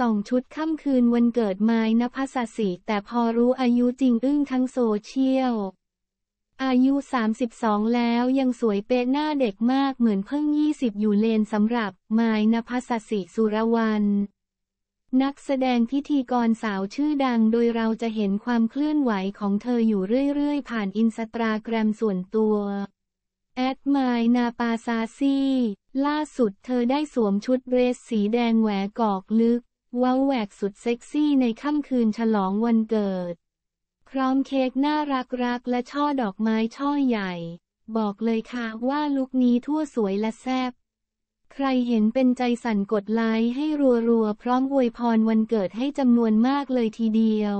สองชุดค่ำคืนวันเกิดไม้นภัสสิ แต่พอรู้อายุจริงอึ้งทั้งโซเชียล อายุ 32 แล้วยังสวยเป๊ะหน้าเด็กมากเหมือนเพิ่ง 20 อยู่เลนสำหรับ ไม้นภัสสิ สุรวรรณนักแสดงพิธีกรสาวชื่อดังโดยเราจะเห็นความเคลื่อนไหวของเธออยู่เรื่อยๆ ผ่านอินสตาแกรมส่วนตัวแอดมายนาปาซาซีล่าสุด เธอได้สวมชุดเรสสีแดงแหวกอกลึกว้าวแหวกสุดเซ็กซี่ในค่ำคืนฉลองวันเกิด พร้อมเค้กน่ารักรักและช่อดอกไม้ช่อใหญ่ บอกเลยค่ะว่าลุคนี้ทั่วสวยและแซ่บใครเห็นเป็นใจสั่นกดไลค์ให้รัวๆพร้อมอวยพรวันเกิดให้จำนวนมากเลยทีเดียว